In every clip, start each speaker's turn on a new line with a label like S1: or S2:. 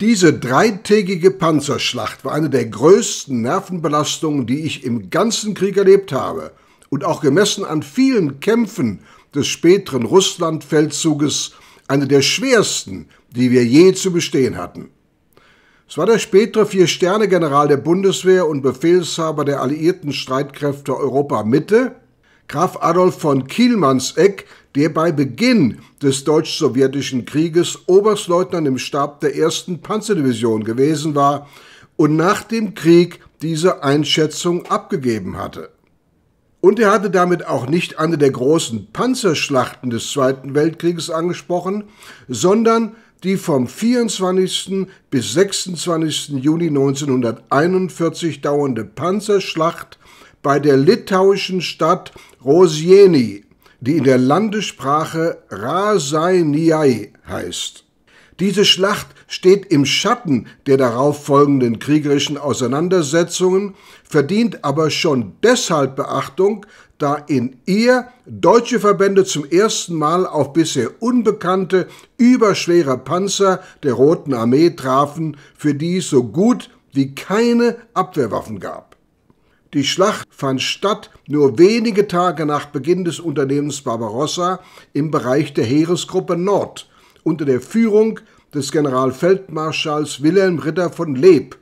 S1: Diese dreitägige Panzerschlacht war eine der größten Nervenbelastungen, die ich im ganzen Krieg erlebt habe und auch gemessen an vielen Kämpfen des späteren Russlandfeldzuges eine der schwersten, die wir je zu bestehen hatten. Es war der spätere Vier-Sterne-General der Bundeswehr und Befehlshaber der alliierten Streitkräfte Europa Mitte, Graf Adolf von Kielmannseck, der bei Beginn des deutsch-sowjetischen Krieges Oberstleutnant im Stab der 1. Panzerdivision gewesen war und nach dem Krieg diese Einschätzung abgegeben hatte. Und er hatte damit auch nicht eine der großen Panzerschlachten des Zweiten Weltkrieges angesprochen, sondern die vom 24. bis 26. Juni 1941 dauernde Panzerschlacht bei der litauischen Stadt Rosieni die in der Landessprache Rasainiai heißt. Diese Schlacht steht im Schatten der darauf folgenden kriegerischen Auseinandersetzungen, verdient aber schon deshalb Beachtung, da in ihr deutsche Verbände zum ersten Mal auf bisher unbekannte, überschwere Panzer der Roten Armee trafen, für die es so gut wie keine Abwehrwaffen gab. Die Schlacht fand statt nur wenige Tage nach Beginn des Unternehmens Barbarossa im Bereich der Heeresgruppe Nord unter der Führung des Generalfeldmarschalls Wilhelm Ritter von Leb.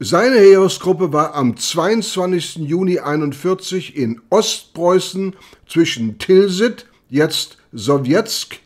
S1: Seine Heeresgruppe war am 22. Juni 1941 in Ostpreußen zwischen Tilsit, jetzt Sowjetsk,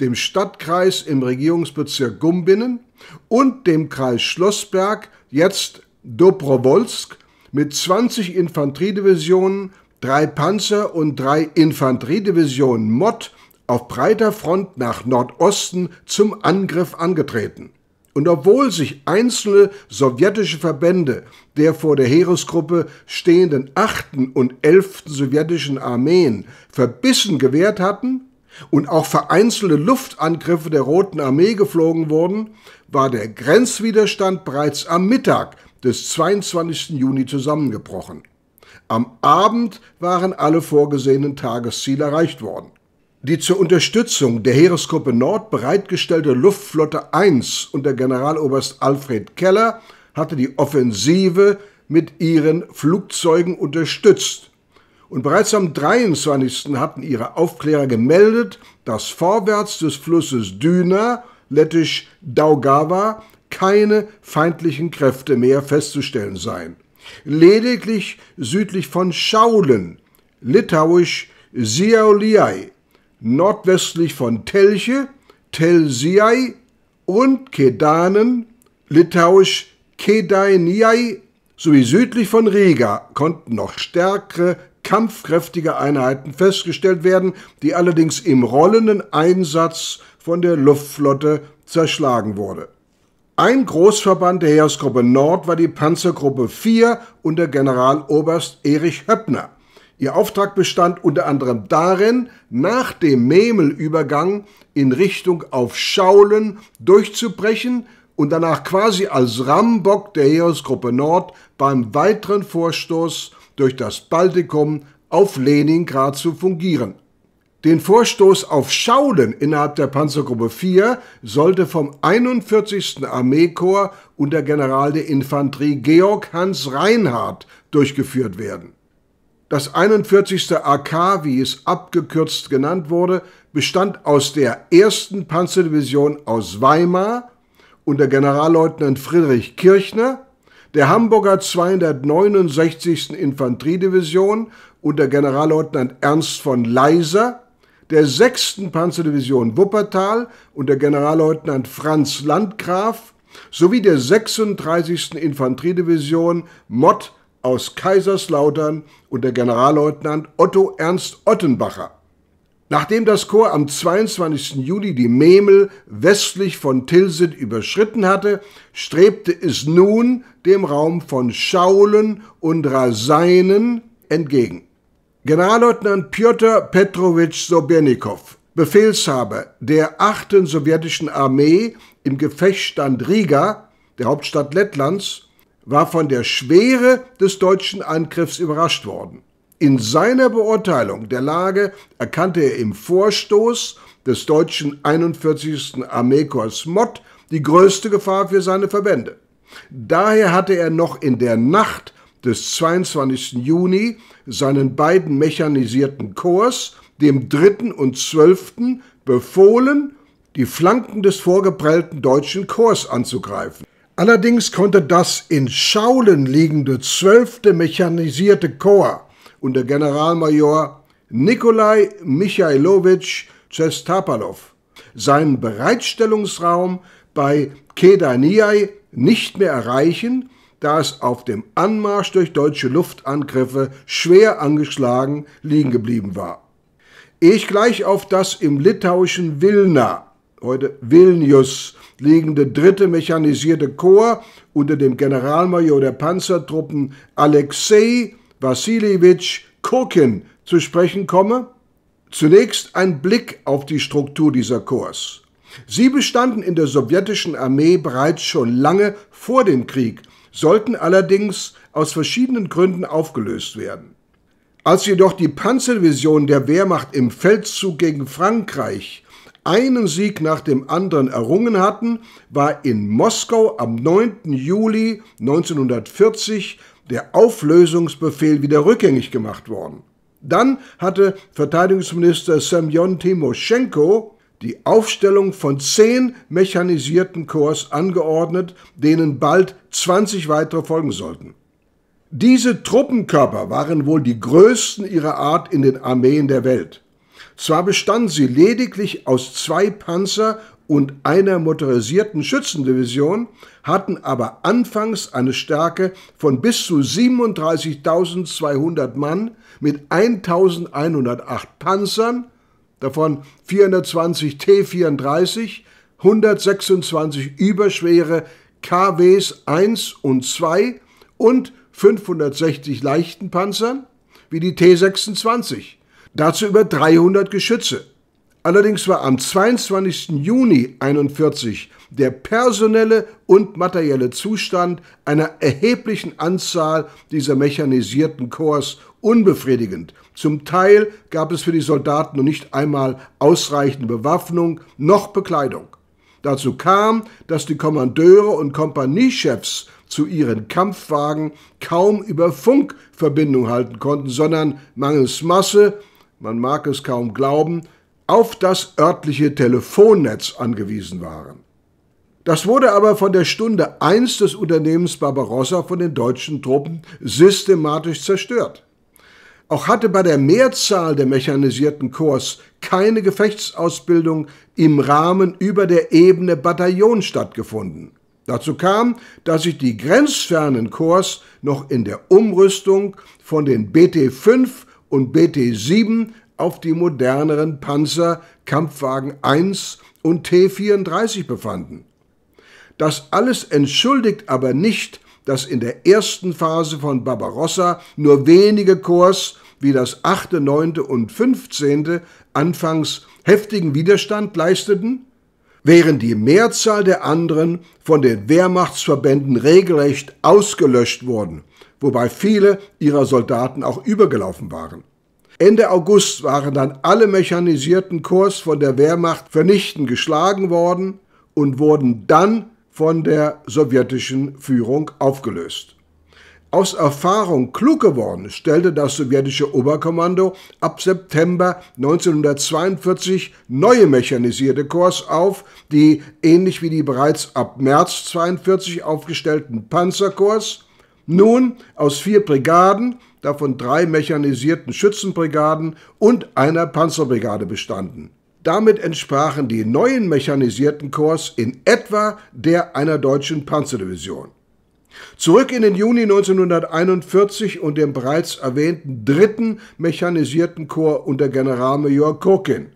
S1: dem Stadtkreis im Regierungsbezirk Gumbinnen und dem Kreis Schlossberg, jetzt Dobrowolsk, mit 20 Infanteriedivisionen, drei Panzer und drei Infanteriedivisionen Mott auf breiter Front nach Nordosten zum Angriff angetreten. Und obwohl sich einzelne sowjetische Verbände der vor der Heeresgruppe stehenden 8. und 11. sowjetischen Armeen verbissen gewehrt hatten und auch vereinzelte Luftangriffe der Roten Armee geflogen wurden, war der Grenzwiderstand bereits am Mittag des 22. Juni zusammengebrochen. Am Abend waren alle vorgesehenen Tagesziele erreicht worden. Die zur Unterstützung der Heeresgruppe Nord bereitgestellte Luftflotte 1 unter Generaloberst Alfred Keller hatte die Offensive mit ihren Flugzeugen unterstützt. Und bereits am 23. hatten ihre Aufklärer gemeldet, dass vorwärts des Flusses Düna, lettisch Daugava, keine feindlichen Kräfte mehr festzustellen seien. Lediglich südlich von Schaulen, litauisch Siauliai, nordwestlich von Telche, Telsiai und Kedanen, litauisch Kedainiai, sowie südlich von Riga konnten noch stärkere kampfkräftige Einheiten festgestellt werden, die allerdings im rollenden Einsatz von der Luftflotte zerschlagen wurden. Ein Großverband der Heeresgruppe Nord war die Panzergruppe 4 unter Generaloberst Erich Höppner. Ihr Auftrag bestand unter anderem darin, nach dem Memelübergang in Richtung auf Schaulen durchzubrechen und danach quasi als Rambock der Heeresgruppe Nord beim weiteren Vorstoß durch das Baltikum auf Leningrad zu fungieren. Den Vorstoß auf Schaulen innerhalb der Panzergruppe 4 sollte vom 41. Armeekorps unter General der Infanterie Georg Hans Reinhardt durchgeführt werden. Das 41. AK, wie es abgekürzt genannt wurde, bestand aus der 1. Panzerdivision aus Weimar unter Generalleutnant Friedrich Kirchner, der Hamburger 269. Infanteriedivision unter Generalleutnant Ernst von Leiser der 6. Panzerdivision Wuppertal unter Generalleutnant Franz Landgraf sowie der 36. Infanteriedivision Mott aus Kaiserslautern unter Generalleutnant Otto Ernst Ottenbacher. Nachdem das Korps am 22. Juli die Memel westlich von Tilsit überschritten hatte, strebte es nun dem Raum von Schaulen und Raseinen entgegen. Generalleutnant Piotr Petrovich Sobernikow, Befehlshaber der 8. sowjetischen Armee im Gefechtstand Riga, der Hauptstadt Lettlands, war von der Schwere des deutschen Angriffs überrascht worden. In seiner Beurteilung der Lage erkannte er im Vorstoß des deutschen 41. Armeekorps Mott die größte Gefahr für seine Verbände. Daher hatte er noch in der Nacht des 22. Juni seinen beiden mechanisierten Korps, dem 3. und 12., befohlen, die Flanken des vorgeprellten deutschen Korps anzugreifen. Allerdings konnte das in Schaulen liegende 12. mechanisierte Korps unter Generalmajor Nikolai Michailowitsch Czestapalow seinen Bereitstellungsraum bei Kedaniai nicht mehr erreichen da es auf dem Anmarsch durch deutsche Luftangriffe schwer angeschlagen liegen geblieben war. Ehe ich gleich auf das im litauischen Vilna, heute Vilnius, liegende dritte mechanisierte Korps unter dem Generalmajor der Panzertruppen Alexei Wassiljewitsch Kurkin zu sprechen komme, zunächst ein Blick auf die Struktur dieser Korps. Sie bestanden in der sowjetischen Armee bereits schon lange vor dem Krieg sollten allerdings aus verschiedenen Gründen aufgelöst werden. Als jedoch die Panzerdivision der Wehrmacht im Feldzug gegen Frankreich einen Sieg nach dem anderen errungen hatten, war in Moskau am 9. Juli 1940 der Auflösungsbefehl wieder rückgängig gemacht worden. Dann hatte Verteidigungsminister Semyon Timoschenko die Aufstellung von zehn mechanisierten Korps angeordnet, denen bald 20 weitere folgen sollten. Diese Truppenkörper waren wohl die größten ihrer Art in den Armeen der Welt. Zwar bestanden sie lediglich aus zwei Panzer und einer motorisierten Schützendivision, hatten aber anfangs eine Stärke von bis zu 37.200 Mann mit 1.108 Panzern davon 420 T34, 126 überschwere KWs 1 und 2 und 560 leichten Panzern wie die T26, dazu über 300 Geschütze. Allerdings war am 22. Juni 1941 der personelle und materielle Zustand einer erheblichen Anzahl dieser mechanisierten Korps unbefriedigend. Zum Teil gab es für die Soldaten noch nicht einmal ausreichende Bewaffnung noch Bekleidung. Dazu kam, dass die Kommandeure und Kompaniechefs zu ihren Kampfwagen kaum über Funk Verbindung halten konnten, sondern mangels Masse, man mag es kaum glauben, auf das örtliche Telefonnetz angewiesen waren. Das wurde aber von der Stunde 1 des Unternehmens Barbarossa von den deutschen Truppen systematisch zerstört. Auch hatte bei der Mehrzahl der mechanisierten Korps keine Gefechtsausbildung im Rahmen über der Ebene Bataillon stattgefunden. Dazu kam, dass sich die grenzfernen Korps noch in der Umrüstung von den BT-5 und BT-7 auf die moderneren Panzer Kampfwagen 1 und T-34 befanden. Das alles entschuldigt aber nicht, dass in der ersten Phase von Barbarossa nur wenige Korps wie das 8., 9. und 15. anfangs heftigen Widerstand leisteten, während die Mehrzahl der anderen von den Wehrmachtsverbänden regelrecht ausgelöscht wurden, wobei viele ihrer Soldaten auch übergelaufen waren. Ende August waren dann alle mechanisierten Korps von der Wehrmacht vernichtend geschlagen worden und wurden dann von der sowjetischen Führung aufgelöst. Aus Erfahrung klug geworden stellte das sowjetische Oberkommando ab September 1942 neue mechanisierte Korps auf, die ähnlich wie die bereits ab März 1942 aufgestellten Panzerkorps nun aus vier Brigaden, davon drei mechanisierten Schützenbrigaden und einer Panzerbrigade bestanden. Damit entsprachen die neuen mechanisierten Korps in etwa der einer deutschen Panzerdivision. Zurück in den Juni 1941 und dem bereits erwähnten dritten mechanisierten Korps unter Generalmajor Kokin.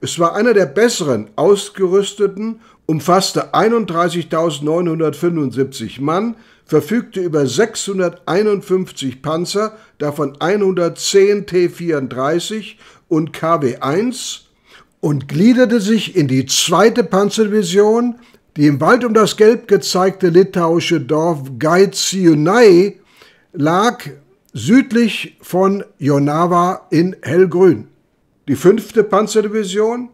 S1: Es war einer der besseren ausgerüsteten, umfasste 31.975 Mann, verfügte über 651 Panzer, davon 110 T-34 und KW-1 und gliederte sich in die zweite Panzerdivision die im Wald um das gelb gezeigte litauische Dorf Geiziunai lag südlich von Jonava in Hellgrün. Die fünfte Panzerdivision,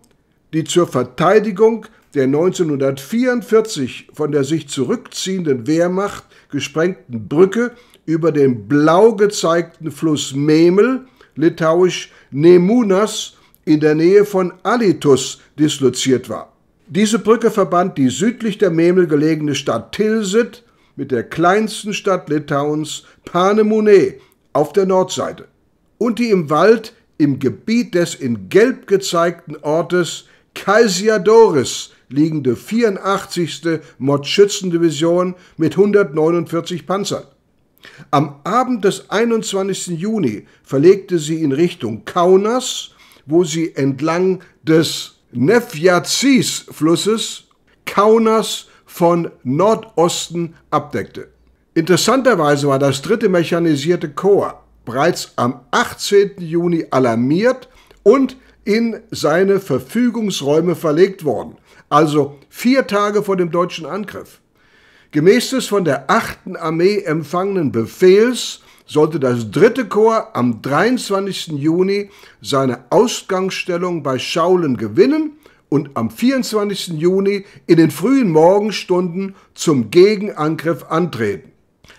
S1: die zur Verteidigung der 1944 von der sich zurückziehenden Wehrmacht gesprengten Brücke über den blau gezeigten Fluss Memel, litauisch Nemunas, in der Nähe von Alitus disloziert war. Diese Brücke verband die südlich der Memel gelegene Stadt Tilsit mit der kleinsten Stadt Litauens Panemune auf der Nordseite und die im Wald im Gebiet des in Gelb gezeigten Ortes Kaisiadoris liegende 84. Mordschützendivision mit 149 Panzern. Am Abend des 21. Juni verlegte sie in Richtung Kaunas, wo sie entlang des Nefjazis-Flusses Kaunas von Nordosten abdeckte. Interessanterweise war das dritte mechanisierte Korps bereits am 18. Juni alarmiert und in seine Verfügungsräume verlegt worden, also vier Tage vor dem deutschen Angriff. Gemäß des von der 8. Armee empfangenen Befehls sollte das dritte Korps am 23. Juni seine Ausgangsstellung bei Schaulen gewinnen und am 24. Juni in den frühen Morgenstunden zum Gegenangriff antreten.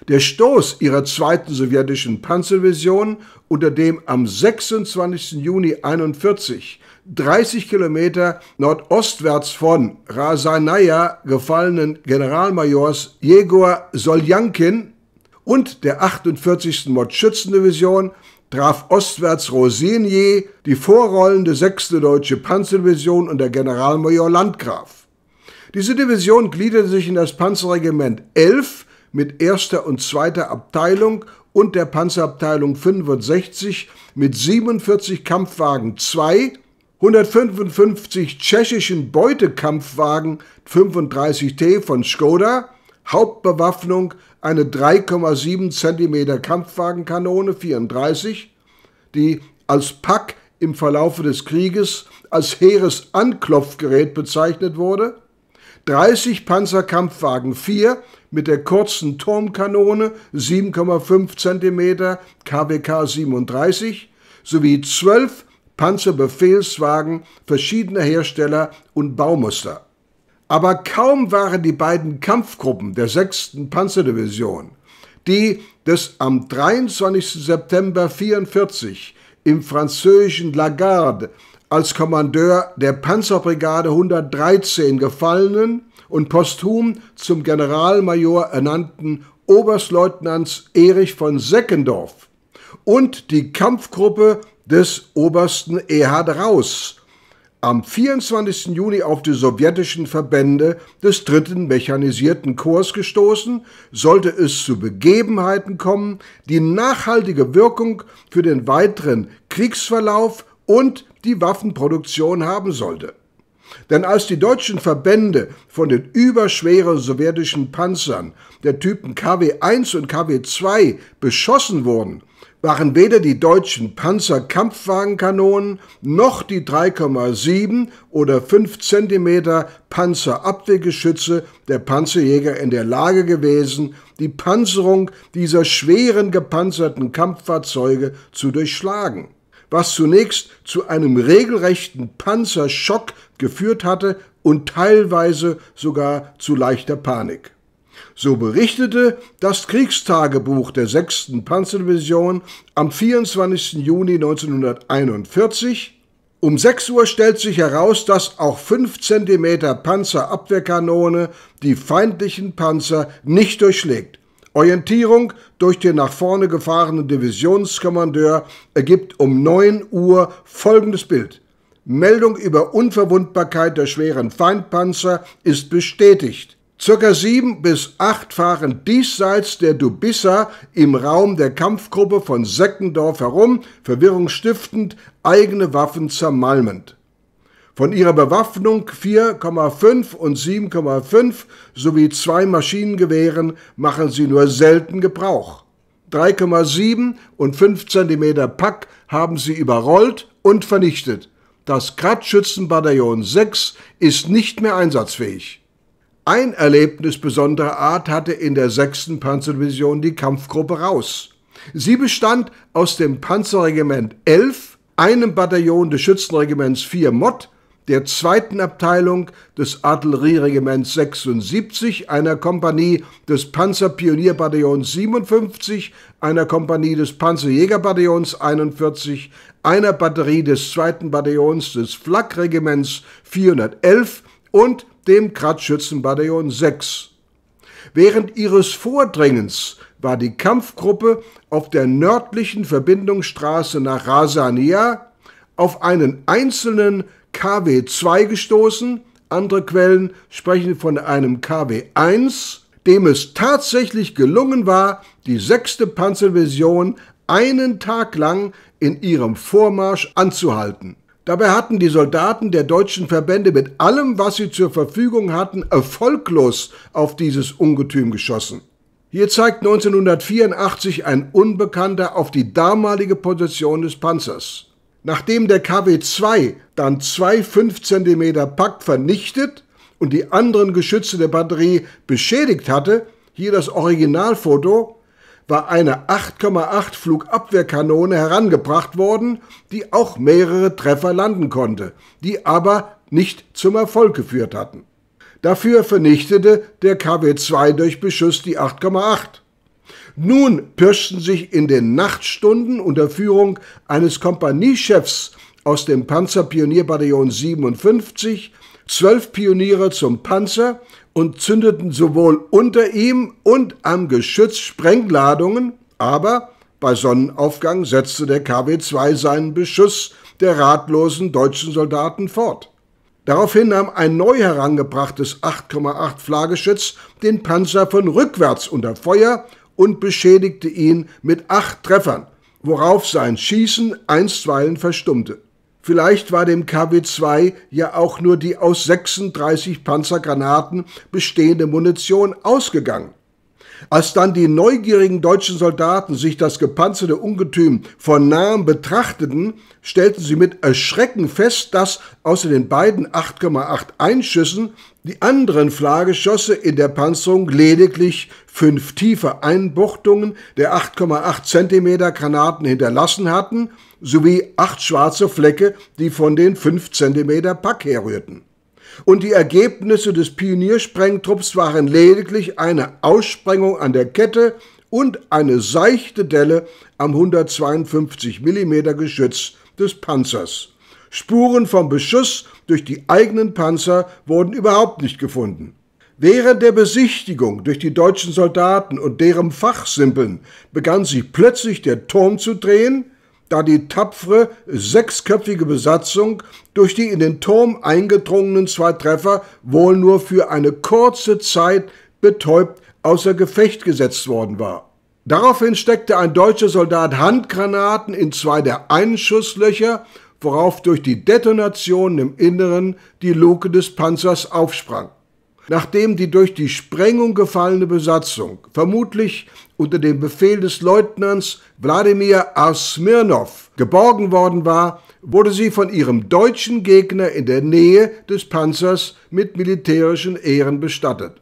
S1: Der Stoß ihrer zweiten sowjetischen Panzervision, unter dem am 26. Juni 41 30 Kilometer nordostwärts von Rasanaya gefallenen Generalmajors Jegor Soljankin und der 48. Mordschützendivision traf ostwärts Rosinier, die vorrollende 6. Deutsche Panzerdivision unter Generalmajor Landgraf. Diese Division gliederte sich in das Panzerregiment 11 mit 1. und 2. Abteilung und der Panzerabteilung 65 mit 47 Kampfwagen 2, 155 tschechischen Beutekampfwagen 35T von Skoda, Hauptbewaffnung eine 3,7 cm Kampfwagenkanone 34, die als Pack im Verlaufe des Krieges als Heeresanklopfgerät bezeichnet wurde, 30 Panzerkampfwagen 4 mit der kurzen Turmkanone 7,5 cm KWK 37 sowie 12 Panzerbefehlswagen verschiedener Hersteller und Baumuster. Aber kaum waren die beiden Kampfgruppen der 6. Panzerdivision, die des am 23. September 1944 im französischen Lagarde als Kommandeur der Panzerbrigade 113 gefallenen und posthum zum Generalmajor ernannten Oberstleutnants Erich von Seckendorf und die Kampfgruppe des Obersten Erhard Raus am 24. Juni auf die sowjetischen Verbände des dritten mechanisierten Korps gestoßen, sollte es zu Begebenheiten kommen, die nachhaltige Wirkung für den weiteren Kriegsverlauf und die Waffenproduktion haben sollte. Denn als die deutschen Verbände von den überschweren sowjetischen Panzern der Typen KW-1 und KW-2 beschossen wurden, waren weder die deutschen Panzerkampfwagenkanonen noch die 3,7 oder 5 cm Panzerabwehrgeschütze der Panzerjäger in der Lage gewesen, die Panzerung dieser schweren gepanzerten Kampffahrzeuge zu durchschlagen, was zunächst zu einem regelrechten Panzerschock geführt hatte und teilweise sogar zu leichter Panik. So berichtete das Kriegstagebuch der 6. Panzerdivision am 24. Juni 1941. Um 6 Uhr stellt sich heraus, dass auch 5 cm Panzerabwehrkanone die feindlichen Panzer nicht durchschlägt. Orientierung durch den nach vorne gefahrenen Divisionskommandeur ergibt um 9 Uhr folgendes Bild. Meldung über Unverwundbarkeit der schweren Feindpanzer ist bestätigt. Circa sieben bis acht fahren diesseits der Dubissa im Raum der Kampfgruppe von Seckendorf herum, Verwirrung stiftend, eigene Waffen zermalmend. Von ihrer Bewaffnung 4,5 und 7,5 sowie zwei Maschinengewehren machen sie nur selten Gebrauch. 3,7 und 5 cm Pack haben sie überrollt und vernichtet. Das Kratzschützenbataillon 6 ist nicht mehr einsatzfähig. Ein Erlebnis besonderer Art hatte in der 6. Panzerdivision die Kampfgruppe Raus. Sie bestand aus dem Panzerregiment 11, einem Bataillon des Schützenregiments 4 Mott, der zweiten Abteilung des Artillerieregiments 76, einer Kompanie des Panzerpionierbataillons 57, einer Kompanie des Panzerjägerbataillons 41, einer Batterie des zweiten Bataillons des Flakregiments 411 und dem Kratzschützenbataillon 6. Während ihres Vordringens war die Kampfgruppe auf der nördlichen Verbindungsstraße nach Rasania auf einen einzelnen KW-2 gestoßen. Andere Quellen sprechen von einem KW-1, dem es tatsächlich gelungen war, die 6. Panzervision einen Tag lang in ihrem Vormarsch anzuhalten. Dabei hatten die Soldaten der deutschen Verbände mit allem, was sie zur Verfügung hatten, erfolglos auf dieses Ungetüm geschossen. Hier zeigt 1984 ein Unbekannter auf die damalige Position des Panzers. Nachdem der KW-2 dann zwei 5 cm Pack vernichtet und die anderen Geschütze der Batterie beschädigt hatte, hier das Originalfoto, war eine 8,8 Flugabwehrkanone herangebracht worden, die auch mehrere Treffer landen konnte, die aber nicht zum Erfolg geführt hatten. Dafür vernichtete der KW-2 durch Beschuss die 8,8. Nun pirschten sich in den Nachtstunden unter Führung eines Kompaniechefs aus dem Panzerpionierbataillon 57 zwölf Pioniere zum Panzer und zündeten sowohl unter ihm und am Geschütz Sprengladungen, aber bei Sonnenaufgang setzte der KW-2 seinen Beschuss der ratlosen deutschen Soldaten fort. Daraufhin nahm ein neu herangebrachtes 8,8 Flaggeschütz den Panzer von rückwärts unter Feuer und beschädigte ihn mit acht Treffern, worauf sein Schießen einstweilen verstummte. Vielleicht war dem KW-2 ja auch nur die aus 36 Panzergranaten bestehende Munition ausgegangen. Als dann die neugierigen deutschen Soldaten sich das gepanzerte Ungetüm von nahem betrachteten, stellten sie mit Erschrecken fest, dass außer den beiden 8,8 Einschüssen die anderen Flaggeschosse in der Panzerung lediglich fünf tiefe Einbuchtungen der 8,8 cm Granaten hinterlassen hatten sowie acht schwarze Flecke, die von den 5 cm Pack herrührten. Und die Ergebnisse des Pioniersprengtrupps waren lediglich eine Aussprengung an der Kette und eine seichte Delle am 152 mm Geschütz des Panzers. Spuren vom Beschuss durch die eigenen Panzer wurden überhaupt nicht gefunden. Während der Besichtigung durch die deutschen Soldaten und deren Fachsimpeln begann sich plötzlich der Turm zu drehen da die tapfere, sechsköpfige Besatzung durch die in den Turm eingedrungenen zwei Treffer wohl nur für eine kurze Zeit betäubt außer Gefecht gesetzt worden war. Daraufhin steckte ein deutscher Soldat Handgranaten in zwei der Einschusslöcher, worauf durch die Detonation im Inneren die Luke des Panzers aufsprang nachdem die durch die Sprengung gefallene Besatzung, vermutlich unter dem Befehl des Leutnants Wladimir Asmirnow, geborgen worden war, wurde sie von ihrem deutschen Gegner in der Nähe des Panzers mit militärischen Ehren bestattet.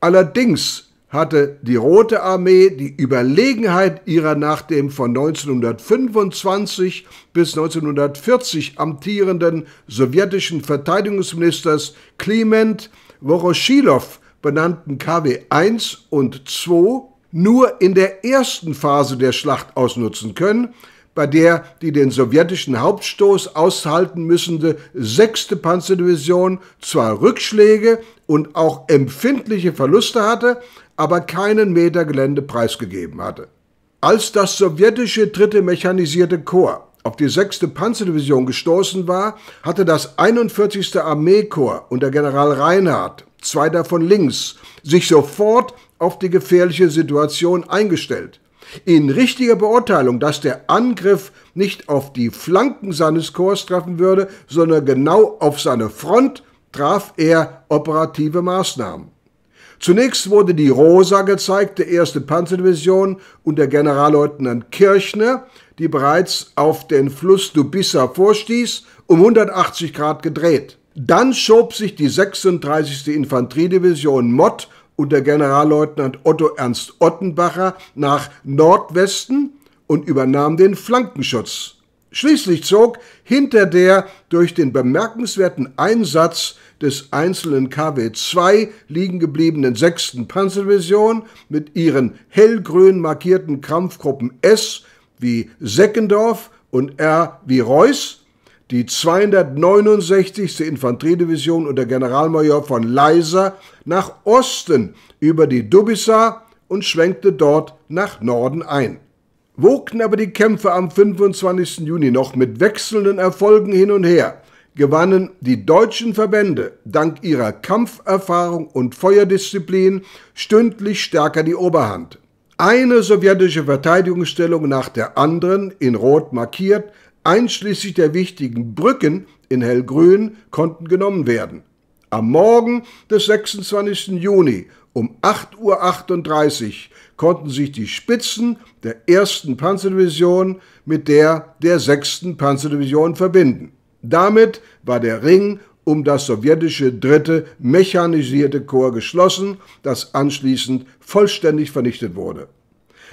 S1: Allerdings hatte die Rote Armee die Überlegenheit ihrer nach dem von 1925 bis 1940 amtierenden sowjetischen Verteidigungsministers Kliment Woroschilow benannten KW 1 und 2 nur in der ersten Phase der Schlacht ausnutzen können, bei der die den sowjetischen Hauptstoß aushalten müssende 6. Panzerdivision zwar Rückschläge und auch empfindliche Verluste hatte, aber keinen Meter Gelände preisgegeben hatte. Als das sowjetische 3. mechanisierte Korps auf die 6. Panzerdivision gestoßen war, hatte das 41. Armeekorps unter General Reinhardt, zwei davon links, sich sofort auf die gefährliche Situation eingestellt. In richtiger Beurteilung, dass der Angriff nicht auf die Flanken seines Korps treffen würde, sondern genau auf seine Front, traf er operative Maßnahmen. Zunächst wurde die rosa gezeigte 1. Panzerdivision unter Generalleutnant Kirchner die bereits auf den Fluss Dubissa vorstieß, um 180 Grad gedreht. Dann schob sich die 36. Infanteriedivision Mott unter Generalleutnant Otto Ernst Ottenbacher nach Nordwesten und übernahm den Flankenschutz. Schließlich zog hinter der durch den bemerkenswerten Einsatz des einzelnen KW-2 liegen gebliebenen 6. Panzerdivision mit ihren hellgrün markierten Kampfgruppen S wie Seckendorf und R wie Reuß, die 269. Infanteriedivision unter Generalmajor von Leiser nach Osten über die Dubissa und schwenkte dort nach Norden ein. Wogten aber die Kämpfe am 25. Juni noch mit wechselnden Erfolgen hin und her, gewannen die deutschen Verbände dank ihrer Kampferfahrung und Feuerdisziplin stündlich stärker die Oberhand eine sowjetische Verteidigungsstellung nach der anderen in Rot markiert, einschließlich der wichtigen Brücken in Hellgrün, konnten genommen werden. Am Morgen des 26. Juni um 8.38 Uhr konnten sich die Spitzen der 1. Panzerdivision mit der der 6. Panzerdivision verbinden. Damit war der Ring um das sowjetische dritte mechanisierte Korps geschlossen, das anschließend vollständig vernichtet wurde.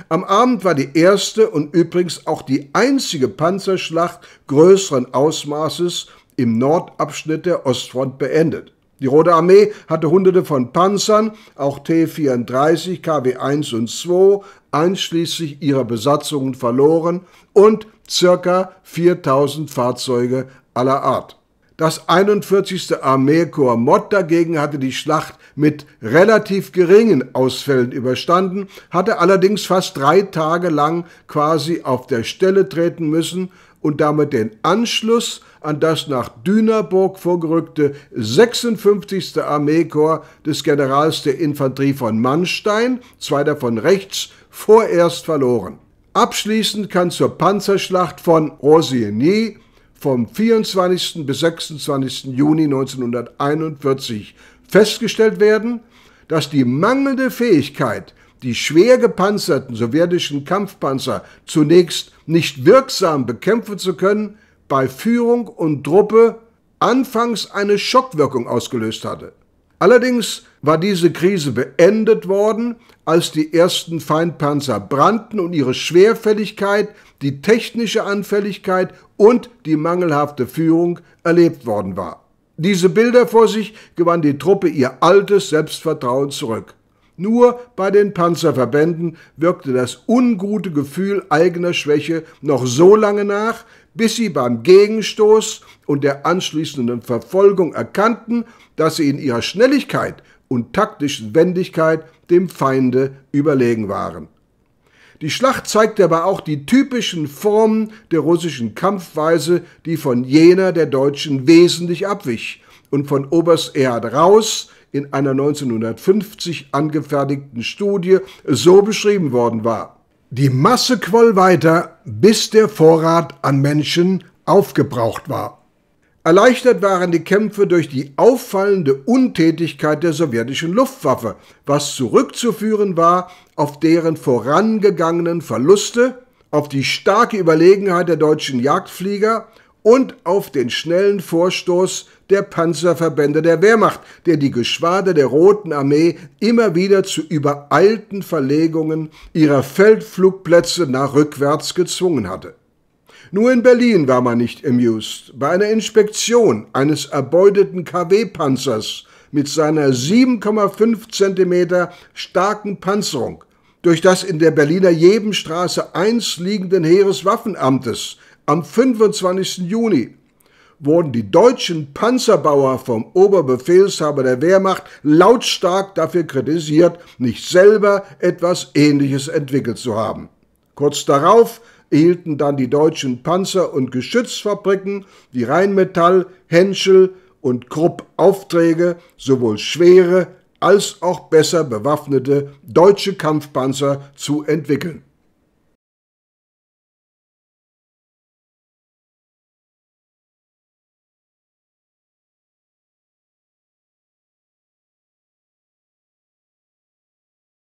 S1: Am Abend war die erste und übrigens auch die einzige Panzerschlacht größeren Ausmaßes im Nordabschnitt der Ostfront beendet. Die Rote Armee hatte hunderte von Panzern, auch T-34, KW-1 und 2, einschließlich ihrer Besatzungen verloren und circa 4000 Fahrzeuge aller Art. Das 41. Armeekorps Mott dagegen hatte die Schlacht mit relativ geringen Ausfällen überstanden, hatte allerdings fast drei Tage lang quasi auf der Stelle treten müssen und damit den Anschluss an das nach Dünaburg vorgerückte 56. Armeekorps des Generals der Infanterie von Mannstein, zweiter von rechts, vorerst verloren. Abschließend kann zur Panzerschlacht von Rosigny vom 24. bis 26. Juni 1941 festgestellt werden, dass die mangelnde Fähigkeit, die schwer gepanzerten sowjetischen Kampfpanzer zunächst nicht wirksam bekämpfen zu können, bei Führung und Truppe anfangs eine Schockwirkung ausgelöst hatte. Allerdings war diese Krise beendet worden, als die ersten Feindpanzer brannten und ihre Schwerfälligkeit, die technische Anfälligkeit und die mangelhafte Führung erlebt worden war. Diese Bilder vor sich gewann die Truppe ihr altes Selbstvertrauen zurück. Nur bei den Panzerverbänden wirkte das ungute Gefühl eigener Schwäche noch so lange nach, bis sie beim Gegenstoß und der anschließenden Verfolgung erkannten, dass sie in ihrer Schnelligkeit und taktischen Wendigkeit dem Feinde überlegen waren. Die Schlacht zeigte aber auch die typischen Formen der russischen Kampfweise, die von jener der deutschen wesentlich abwich und von Oberst Erhard Raus in einer 1950 angefertigten Studie so beschrieben worden war. Die Masse quoll weiter, bis der Vorrat an Menschen aufgebraucht war. Erleichtert waren die Kämpfe durch die auffallende Untätigkeit der sowjetischen Luftwaffe, was zurückzuführen war auf deren vorangegangenen Verluste, auf die starke Überlegenheit der deutschen Jagdflieger und auf den schnellen Vorstoß der Panzerverbände der Wehrmacht, der die Geschwader der Roten Armee immer wieder zu übereilten Verlegungen ihrer Feldflugplätze nach rückwärts gezwungen hatte. Nur in Berlin war man nicht amused. Bei einer Inspektion eines erbeuteten KW-Panzers mit seiner 7,5 Zentimeter starken Panzerung durch das in der Berliner Jebenstraße 1 liegenden Heereswaffenamtes am 25. Juni wurden die deutschen Panzerbauer vom Oberbefehlshaber der Wehrmacht lautstark dafür kritisiert, nicht selber etwas Ähnliches entwickelt zu haben. Kurz darauf erhielten dann die deutschen Panzer- und Geschützfabriken wie Rheinmetall, Henschel und Krupp Aufträge, sowohl schwere als auch besser bewaffnete deutsche Kampfpanzer zu entwickeln.